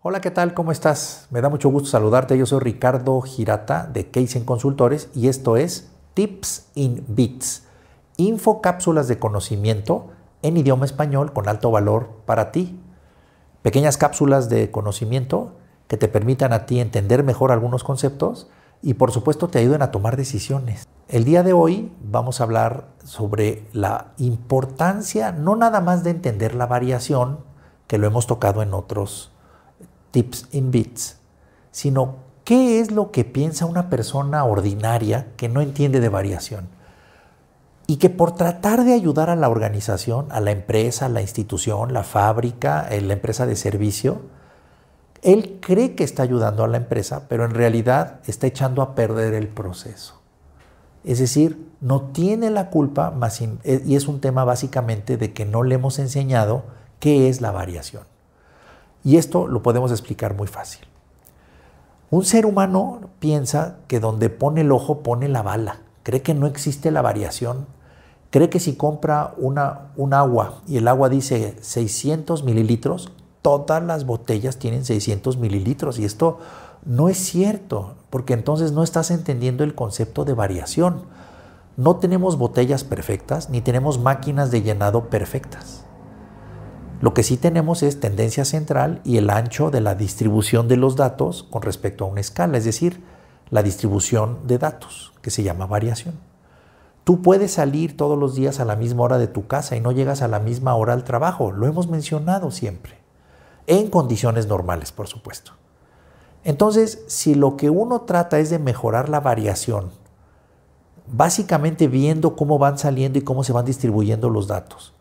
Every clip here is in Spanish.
Hola, ¿qué tal? ¿Cómo estás? Me da mucho gusto saludarte. Yo soy Ricardo Girata de Case en Consultores y esto es Tips in Bits, infocápsulas de conocimiento en idioma español con alto valor para ti. Pequeñas cápsulas de conocimiento que te permitan a ti entender mejor algunos conceptos y por supuesto te ayuden a tomar decisiones. El día de hoy vamos a hablar sobre la importancia no nada más de entender la variación, que lo hemos tocado en otros tips in bits, sino qué es lo que piensa una persona ordinaria que no entiende de variación y que por tratar de ayudar a la organización, a la empresa, a la institución, la fábrica, eh, la empresa de servicio, él cree que está ayudando a la empresa, pero en realidad está echando a perder el proceso. Es decir, no tiene la culpa, eh, y es un tema básicamente de que no le hemos enseñado qué es la variación. Y esto lo podemos explicar muy fácil. Un ser humano piensa que donde pone el ojo pone la bala, cree que no existe la variación, cree que si compra un agua y el agua dice 600 mililitros, todas las botellas tienen 600 mililitros y esto no es cierto, porque entonces no estás entendiendo el concepto de variación. No tenemos botellas perfectas ni tenemos máquinas de llenado perfectas. Lo que sí tenemos es tendencia central y el ancho de la distribución de los datos con respecto a una escala, es decir, la distribución de datos, que se llama variación. Tú puedes salir todos los días a la misma hora de tu casa y no llegas a la misma hora al trabajo, lo hemos mencionado siempre, en condiciones normales, por supuesto. Entonces, si lo que uno trata es de mejorar la variación, básicamente viendo cómo van saliendo y cómo se van distribuyendo los datos,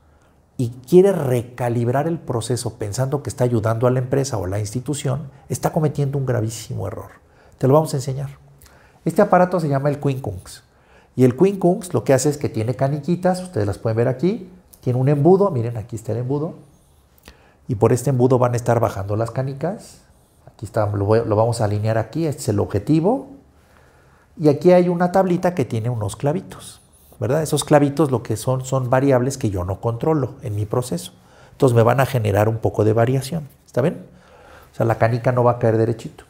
y quiere recalibrar el proceso pensando que está ayudando a la empresa o a la institución, está cometiendo un gravísimo error. Te lo vamos a enseñar. Este aparato se llama el Quincunx. Y el Quincunx lo que hace es que tiene caniquitas, ustedes las pueden ver aquí, tiene un embudo, miren aquí está el embudo, y por este embudo van a estar bajando las canicas. Aquí lo, lo vamos a alinear aquí, este es el objetivo. Y aquí hay una tablita que tiene unos clavitos. ¿verdad? Esos clavitos lo que son son variables que yo no controlo en mi proceso. Entonces me van a generar un poco de variación, ¿está bien? O sea, la canica no va a caer derechito.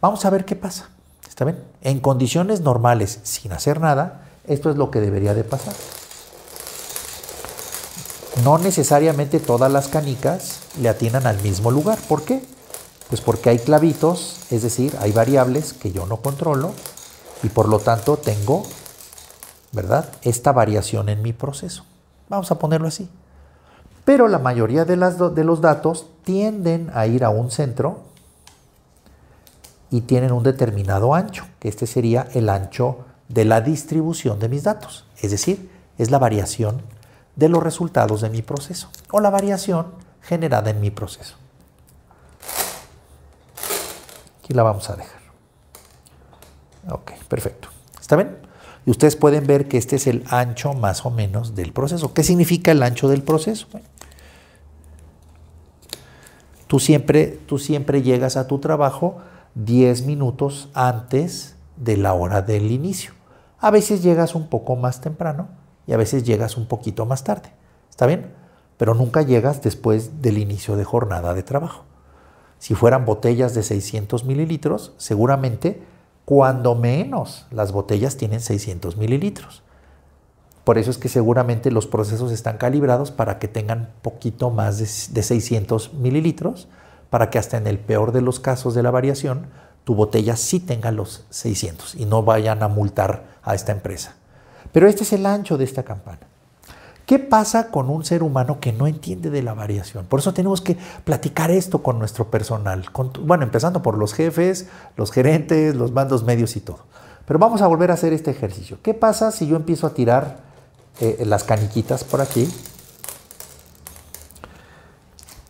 Vamos a ver qué pasa, ¿está bien? En condiciones normales, sin hacer nada, esto es lo que debería de pasar. No necesariamente todas las canicas le atinan al mismo lugar. ¿Por qué? Pues porque hay clavitos, es decir, hay variables que yo no controlo y por lo tanto tengo ¿verdad? Esta variación en mi proceso. Vamos a ponerlo así. Pero la mayoría de, los datos tienden a ir a un centro y tienen un determinado ancho, que este sería el ancho de la distribución de mis datos. Es decir, es la variación de los resultados de mi proceso o la variación generada en mi proceso. Aquí la vamos a dejar. Ok, perfecto. ¿Está bien? Y ustedes pueden ver que este es el ancho más o menos del proceso. ¿Qué significa el ancho del proceso? Tú siempre, tú siempre llegas a tu trabajo 10 minutos antes de la hora del inicio. A veces llegas un poco más temprano y a veces llegas un poquito más tarde. ¿Está bien? Pero nunca llegas después del inicio de jornada de trabajo. Si fueran botellas de 600 mililitros, seguramente cuando menos, las botellas tienen 600 mililitros. Por eso es que seguramente los procesos están calibrados para que tengan poquito más de, 600 mililitros, para que hasta en el peor de los casos de la variación, tu botella sí tenga los 600 y no vayan a multar a esta empresa. Pero este es el ancho de esta campana. ¿Qué pasa con un ser humano que no entiende de la variación? Por eso tenemos que platicar esto con nuestro personal, bueno, empezando por los jefes, los gerentes, los mandos medios y todo. Pero vamos a volver a hacer este ejercicio. ¿Qué pasa si yo empiezo a tirar eh, las caniquitas por aquí?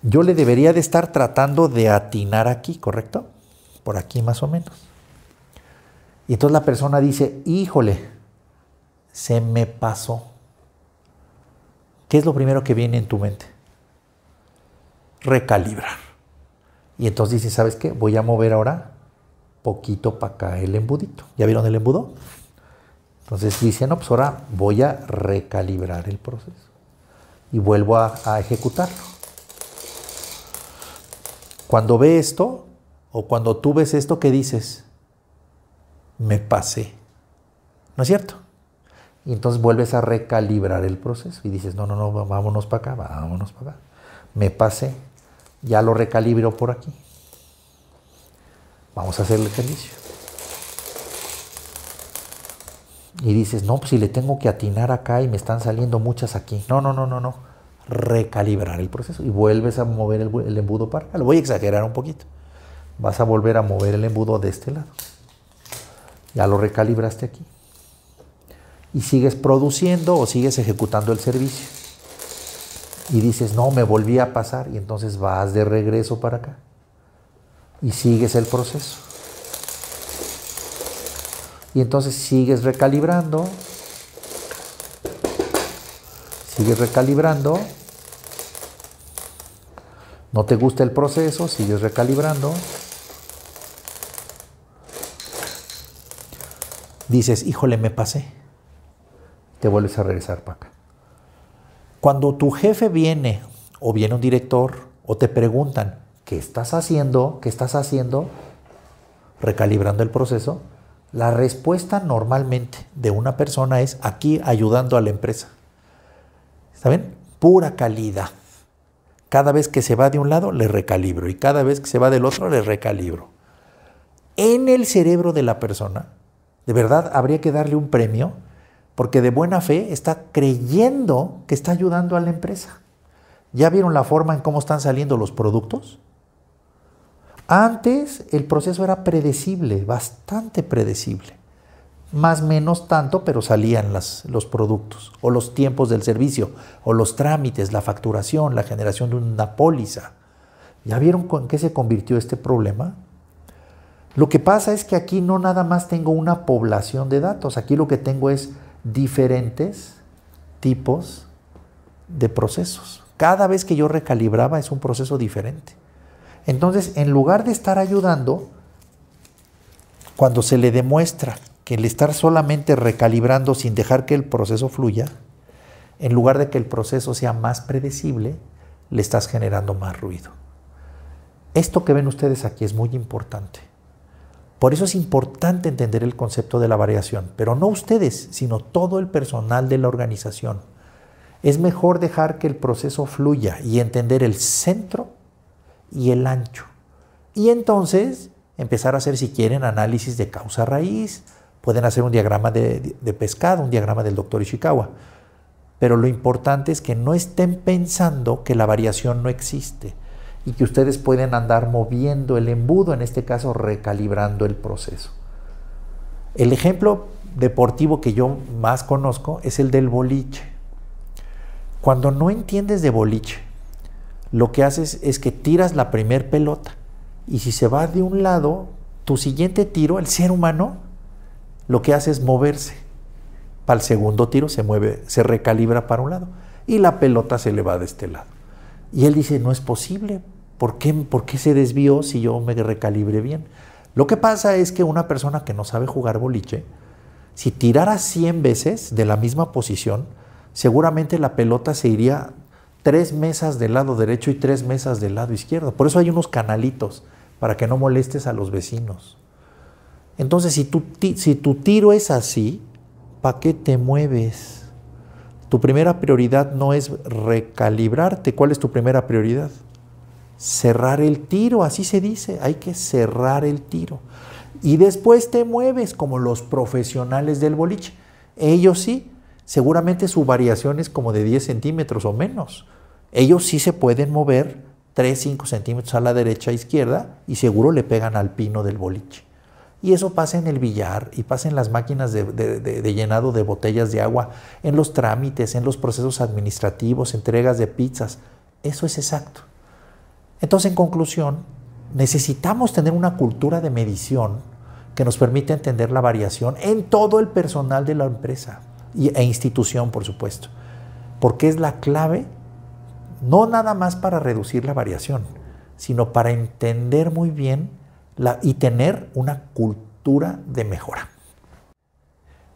Yo le debería de estar tratando de atinar aquí, ¿correcto? Por aquí más o menos. Y entonces la persona dice, híjole, se me pasó es lo primero que viene en tu mente? Recalibrar. Y entonces dices, ¿sabes qué? Voy a mover ahora poquito para acá el embudito. ¿Ya vieron el embudo? Entonces dice, no, pues ahora voy a recalibrar el proceso. Y vuelvo a, a ejecutarlo. Cuando ve esto, o cuando tú ves esto, ¿qué dices? Me pasé. ¿No es cierto? Y entonces vuelves a recalibrar el proceso y dices, no, no, no, vámonos para acá, vámonos para acá. Me pasé, ya lo recalibro por aquí. Vamos a hacer el ejercicio. Y dices, no, pues si le tengo que atinar acá y me están saliendo muchas aquí. No, no, no, no, no. Recalibrar el proceso y vuelves a mover el, embudo para acá. Lo voy a exagerar un poquito. Vas a volver a mover el embudo de este lado. Ya lo recalibraste aquí y sigues produciendo o sigues ejecutando el servicio. Y dices, no, me volví a pasar y entonces vas de regreso para acá y sigues el proceso. Y entonces sigues recalibrando, sigues recalibrando, no te gusta el proceso, sigues recalibrando. Dices, híjole, me pasé te vuelves a regresar para acá. Cuando tu jefe viene o viene un director o te preguntan, ¿qué estás haciendo? ¿Qué estás haciendo? Recalibrando el proceso. La respuesta normalmente de una persona es aquí ayudando a la empresa. ¿Está bien? Pura calidad. Cada vez que se va de un lado, le recalibro. Y cada vez que se va del otro, le recalibro. En el cerebro de la persona, de verdad, habría que darle un premio porque de buena fe está creyendo que está ayudando a la empresa. ¿Ya vieron la forma en cómo están saliendo los productos? Antes el proceso era predecible, bastante predecible. Más menos tanto, pero salían los productos, o los tiempos del servicio, o los trámites, la facturación, la generación de una póliza. ¿Ya vieron en qué se convirtió este problema? Lo que pasa es que aquí no nada más tengo una población de datos, aquí lo que tengo es diferentes tipos de procesos. Cada vez que yo recalibraba es un proceso diferente. Entonces, en lugar de estar ayudando, cuando se le demuestra que el estar solamente recalibrando sin dejar que el proceso fluya, en lugar de que el proceso sea más predecible, le estás generando más ruido. Esto que ven ustedes aquí es muy importante. Por eso es importante entender el concepto de la variación, pero no ustedes, sino todo el personal de la organización. Es mejor dejar que el proceso fluya y entender el centro y el ancho. Y entonces empezar a hacer, si quieren, análisis de causa-raíz. Pueden hacer un diagrama de, de, pescado, un diagrama del doctor Ishikawa. Pero lo importante es que no estén pensando que la variación no existe y que ustedes pueden andar moviendo el embudo, en este caso recalibrando el proceso. El ejemplo deportivo que yo más conozco es el del boliche. Cuando no entiendes de boliche, lo que haces es que tiras la primer pelota y si se va de un lado, tu siguiente tiro, el ser humano, lo que hace es moverse. Para el segundo tiro se mueve, se recalibra para un lado y la pelota se le va de este lado. Y él dice, no es posible, ¿Por qué, se desvió si yo me recalibré bien? Lo que pasa es que una persona que no sabe jugar boliche, si tirara 100 veces de la misma posición, seguramente la pelota se iría tres mesas del lado derecho y tres mesas del lado izquierdo. Por eso hay unos canalitos para que no molestes a los vecinos. Entonces, si tu, si tu tiro es así, ¿para qué te mueves? Tu primera prioridad no es recalibrarte. ¿Cuál es tu primera prioridad? cerrar el tiro, así se dice, hay que cerrar el tiro. Y después te mueves como los profesionales del boliche. Ellos sí, seguramente su variación es como de 10 centímetros o menos. Ellos sí se pueden mover 3, 5 centímetros a la derecha e izquierda y seguro le pegan al pino del boliche. Y eso pasa en el billar y pasa en las máquinas de, llenado de botellas de agua, en los trámites, en los procesos administrativos, entregas de pizzas. Eso es exacto. Entonces, en conclusión, necesitamos tener una cultura de medición que nos permita entender la variación en todo el personal de la empresa e institución, por supuesto, porque es la clave no nada más para reducir la variación, sino para entender muy bien y tener una cultura de mejora.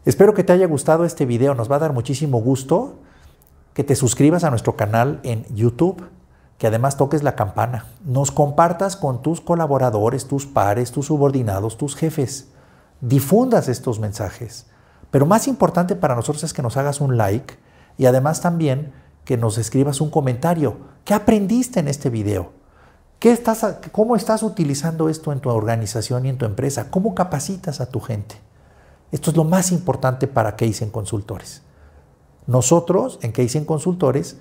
Espero que te haya gustado este video, nos va a dar muchísimo gusto que te suscribas a nuestro canal en YouTube que además toques la campana, nos compartas con tus colaboradores, tus pares, tus subordinados, tus jefes, difundas estos mensajes. Pero más importante para nosotros es que nos hagas un like y además también que nos escribas un comentario. ¿Qué aprendiste en este video? ¿Cómo estás utilizando esto en tu organización y en tu empresa? ¿Cómo capacitas a tu gente? Esto es lo más importante para que en Consultores. Nosotros en que en Consultores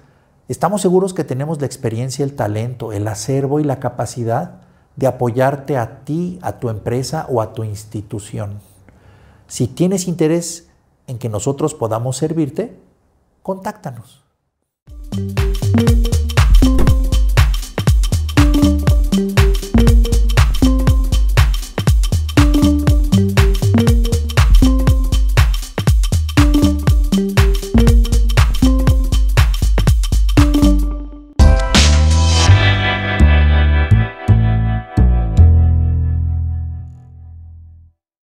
Estamos seguros que tenemos la experiencia, el talento, el acervo y la capacidad de apoyarte a ti, a tu empresa o a tu institución. Si tienes interés en que nosotros podamos servirte, contáctanos.